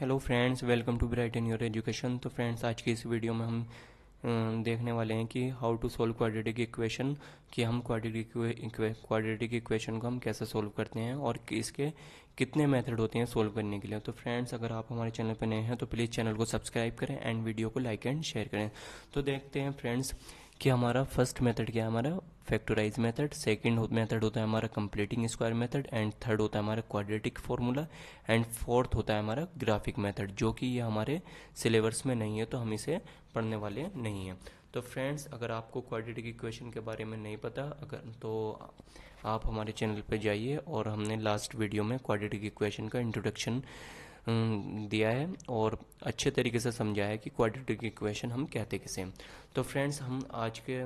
Hello friends welcome to bright in your education तो friends आज की इस वीडियो में हम देखने वाले हैं कि how to solve quadratic equation कि हम क्वाड्रेटिक क्वाड्रेटिक इक्वेशन को हम कैसे सोल्व करते हैं और इसके कितने मेथड होते हैं सोल्व करने के लिए तो फ्रेंड्स अगर आप हमारे चैनल पर नए हैं तो प्लीज़ चैनल को सब्सक्राइब करें एंड वीडियो को लाइक एंड शेयर करें तो देखते हैं फ्रेंड्स कि हमारा फर्स्ट मेथड क्या है हमारा फैक्टराइज मेथड सेकंड मेथड होता है हमारा completing square method and third होता है हमारा क्वाड्रेटिक फार्मूला एंड फोर्थ होता है हमारा ग्राफिक मेथड जो कि ये हमारे सिलेबस में नहीं है तो हम इसे पढ़ने वाले नहीं हैं तो फ्रेंड्स अगर आपको क्वाड्रेटिक इक्वेशन के बारे में नहीं पता अगर तो आप हमारे चैनल पर जाइए और हमने लास्ट वीडियो में क्वाड्रेटिक इक्वेशन का इंट्रोडक्शन दिया है और अच्छे तरीके से समझाया है कि क्वाड्रेटिक इक्वेशन हम कहते किसे तो फ्रेंड्स हम आज के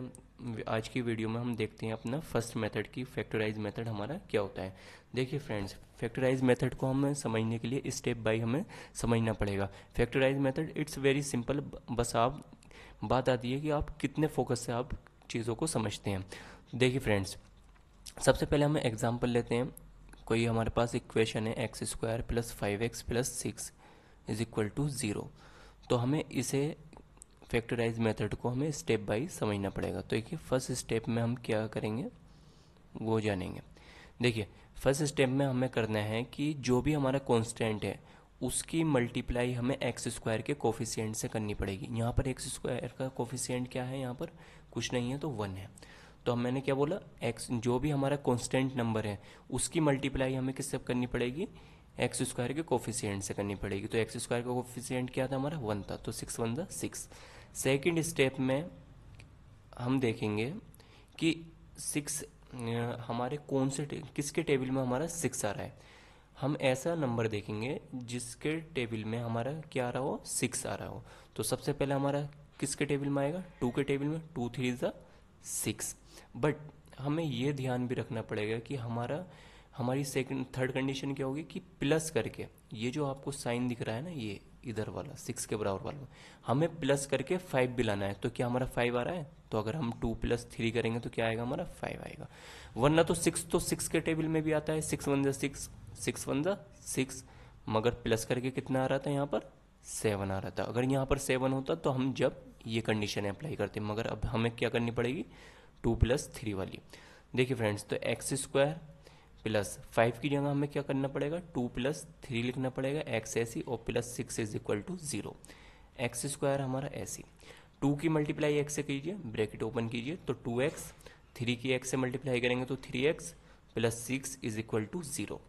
आज की वीडियो में हम देखते हैं अपना फर्स्ट मेथड की फैक्टराइज मेथड हमारा क्या होता है देखिए फ्रेंड्स फैक्टराइज मेथड को हमें समझने के लिए स्टेप बाय हमें समझना पड़ेगा factorise method it's very simple बस आप बात आती है कि आप कितने फोकस से आप चीज़ों को समझते हैं देखिए फ्रेंड्स सबसे पहले हम एग्जाम्पल लेते हैं कोई हमारे पास इक्वेशन है x square plus five x plus six is equal to zero तो हमें इसे फैक्टराइज मेथड को हमें स्टेप बाई समझना पड़ेगा तो देखिए फर्स्ट स्टेप में हम क्या करेंगे वो जानेंगे देखिए फर्स्ट स्टेप में हमें करना है कि जो भी हमारा कॉन्स्टेंट है उसकी मल्टीप्लाई हमें एक्स स्क्वायर के कोफिशियंट से करनी पड़ेगी यहाँ पर एक्स स्क्वायर का कोफिशियंट क्या है यहाँ पर कुछ नहीं है तो वन है तो हम मैंने क्या बोला एक्स जो भी हमारा कॉन्स्टेंट नंबर है उसकी मल्टीप्लाई हमें किससे करनी पड़ेगी एक्स स्क्वायर के कोफिशियंट से करनी पड़ेगी तो एक्स स्क्वायर का कोफिशियंट क्या था हमारा वन था तो सिक्स वन था सिक्स सेकेंड स्टेप में हम देखेंगे कि सिक्स हमारे कौन से किसके टेबल में हमारा सिक्स आ रहा है हम ऐसा नंबर देखेंगे जिसके टेबल में हमारा क्या आ रहा हो सिक्स आ रहा हो तो सबसे पहले हमारा किसके टेबल में आएगा टू के टेबल में टू थ्री ज़ा सिक्स बट हमें ये ध्यान भी रखना पड़ेगा कि हमारा हमारी सेकंड थर्ड कंडीशन क्या होगी कि प्लस करके ये जो आपको साइन दिख रहा है ना ये इधर वाला सिक्स के बराबर वाला हमें प्लस करके फाइव भी लाना है तो क्या हमारा फाइव आ रहा है तो अगर हम टू प्लस थ्री करेंगे तो क्या आएगा हमारा फाइव आएगा वरना तो सिक्स तो सिक्स के टेबल में भी आता है सिक्स वन ज़ा सिक्स सिक्स वन ज़ा सिक्स मगर प्लस करके कितना आ रहा था यहाँ पर सेवन आ रहा था अगर यहाँ पर सेवन होता तो हम जब ये कंडीशन अप्लाई करते मगर अब हमें क्या करनी पड़ेगी टू प्लस थ्री वाली देखिए फ्रेंड्स तो एक्स स्क्वायर प्लस फाइव की जगह हमें क्या करना पड़ेगा टू प्लस थ्री लिखना पड़ेगा एक्स ऐसी और plus six is equal to zero x square हमारा ऐसी टू की मल्टीप्लाई एक्स से कीजिए ब्रैकेट ओपन कीजिए तो टू एक्स थ्री की एक्स से मल्टीप्लाई करेंगे तो three x plus six is equal to zero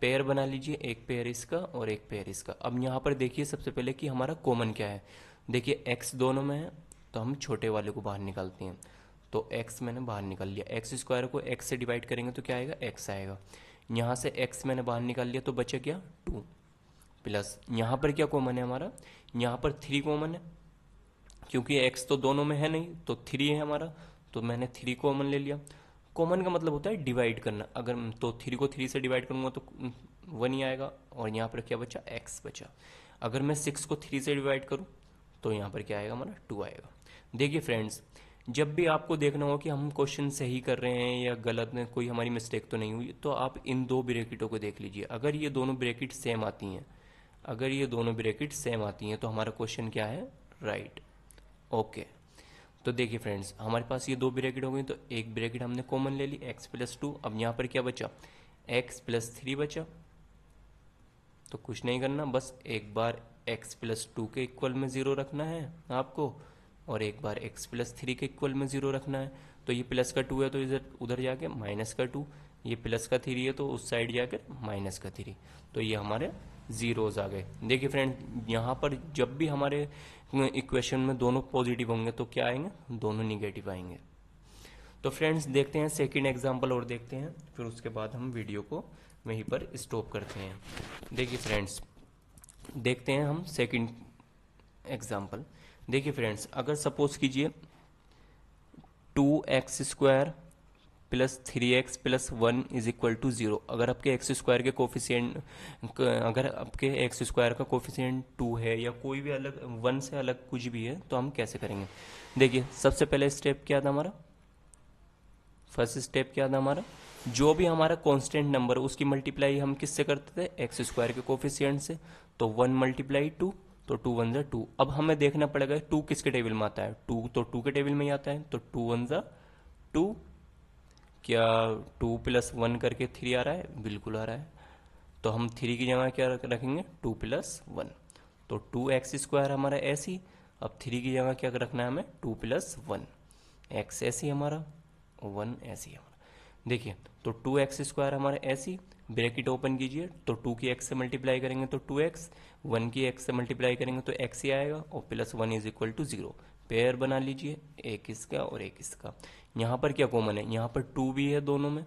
pair बना लीजिए एक पेयर इसका और एक पेयर इसका अब यहाँ पर देखिए सबसे पहले कि हमारा कॉमन क्या है देखिए एक्स दोनों में है तो हम छोटे वाले को बाहर निकालते हैं तो एक्स मैंने बाहर निकाल लिया एक्स स्क्वायर को एक्स से डिवाइड करेंगे तो क्या आएगा एक्स आएगा यहाँ से एक्स मैंने बाहर निकाल लिया तो बचा क्या टू प्लस यहाँ पर क्या कॉमन है हमारा यहाँ पर थ्री कॉमन है क्योंकि एक्स तो दोनों में है नहीं तो थ्री है हमारा तो मैंने थ्री कॉमन ले लिया कॉमन का मतलब होता है डिवाइड करना अगर तो थ्री को थ्री से डिवाइड करूँगा तो वन हम्म, ही आएगा और यहाँ पर क्या बचा एक्स बचा अगर मैं सिक्स को थ्री से डिवाइड करूँ तो यहाँ पर क्या आएगा हमारा टू आएगा देखिए फ्रेंड्स जब भी आपको देखना हो कि हम क्वेश्चन सही कर रहे हैं या गलत है कोई हमारी मिस्टेक तो नहीं हुई तो आप इन दो ब्रेकिटों को देख लीजिए अगर ये दोनों ब्रेकिट सेम आती हैं अगर ये दोनों ब्रेकिट सेम आती हैं तो हमारा क्वेश्चन क्या है राइट right. Okay okay. तो देखिए फ्रेंड्स हमारे पास ये दो ब्रेकिट हो गई तो एक ब्रेकिट हमने कॉमन ले ली एक्स प्लस टू अब यहाँ पर क्या बचा एक्स प्लस थ्री बचा तो कुछ नहीं करना बस एक बार एक्स प्लस टू के इक्वल में ज़ीरो रखना है आपको और एक बार x प्लस थ्री के इक्वल में ज़ीरो रखना है तो ये प्लस का टू है तो इधर उधर जाके माइनस का टू ये प्लस का थ्री है तो उस साइड जाकर माइनस का थ्री तो ये हमारे ज़ीरोज आ गए देखिए फ्रेंड यहाँ पर जब भी हमारे इक्वेशन में दोनों पॉजिटिव होंगे तो क्या आएंगे दोनों निगेटिव आएंगे तो फ्रेंड्स देखते हैं सेकेंड एग्जाम्पल और देखते हैं फिर उसके बाद हम वीडियो को वहीं पर स्टॉप करते हैं देखिए फ्रेंड्स देखते हैं हम सेकेंड एग्जाम्पल देखिए फ्रेंड्स अगर सपोज कीजिए two x square plus three x plus one is equal to zero अगर आपके एक्स स्क्वायर के कोफिशियंट अगर आपके एक्स स्क्वायर का कोफिशियंट टू है या कोई भी अलग वन से अलग कुछ भी है तो हम कैसे करेंगे देखिए सबसे पहले स्टेप क्या था हमारा फर्स्ट स्टेप क्या था हमारा जो भी हमारा कांस्टेंट नंबर उसकी मल्टीप्लाई हम किससे करते थे एक्स स्क्वायर के कोफिशियंट से तो वन मल्टीप्लाई टू तो टू वन ज़ा टू अब हमें देखना पड़ेगा टू किसके टेबल में आता है टू तो टू के टेबल में ही आता है तो टू वन ज़ा टू क्या टू प्लस वन करके थ्री आ रहा है बिल्कुल आ रहा है तो हम थ्री की जगह क्या रखेंगे टू प्लस वन तो टू एक्स स्क्वायर हमारा ऐसी अब थ्री की जगह क्या रखना है हमें टू प्लस वन एक्स ऐसी हमारा वन ऐसी हमारा देखिए तो टू एक्स स्क्वायर हमारा ऐसी ब्रैकेट ओपन कीजिए तो टू की एक्स से मल्टीप्लाई करेंगे तो टू एक्स वन की एक्स से मल्टीप्लाई करेंगे तो एक्स ही आएगा और plus one is equal to zero pair बना लीजिए एक इसका और एक इसका यहाँ पर क्या कॉमन है यहाँ पर टू भी है दोनों में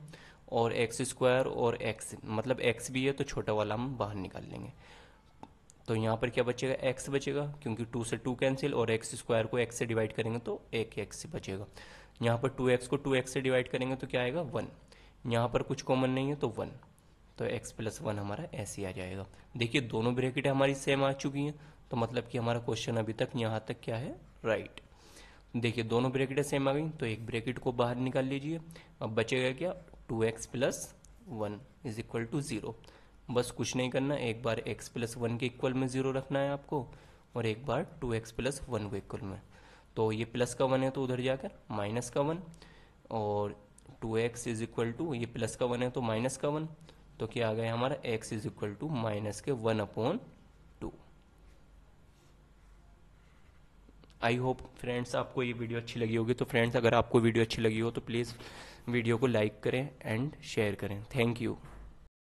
और एक्स स्क्वायर और एक्स मतलब एक्स भी है तो छोटा वाला हम बाहर निकाल लेंगे तो यहाँ पर क्या बचेगा एक्स बचेगा क्योंकि टू से टू कैंसिल और एक्स स्क्वायर को एक्स से डिवाइड करेंगे तो एक एक्स बचेगा यहाँ पर टू एक्स को टू एक्स से डिवाइड करेंगे तो क्या आएगा वन यहाँ पर कुछ कॉमन नहीं है तो वन तो x प्लस वन हमारा ऐसे ही आ जाएगा देखिए दोनों ब्रैकेट हमारी सेम आ चुकी हैं तो मतलब कि हमारा क्वेश्चन अभी तक यहाँ तक क्या है राइट देखिए दोनों ब्रेकेटें सेम आ गई तो एक ब्रैकेट को बाहर निकाल लीजिए अब बचेगा क्या two x plus one is equal to zero बस कुछ नहीं करना एक बार एक्स प्लस वन के इक्वल में ज़ीरो रखना है आपको और एक बार टू एक्स प्लस वन के इक्वल में तो ये प्लस का वन है तो उधर जाकर माइनस का वन और two x is equal to ये प्लस का वन है तो माइनस का वन तो क्या आ गया हमारा x is equal to minus के one upon two I hope friends आपको ये वीडियो अच्छी लगी होगी तो फ्रेंड्स अगर आपको वीडियो अच्छी लगी हो तो प्लीज़ वीडियो को लाइक करें एंड शेयर करें थैंक यू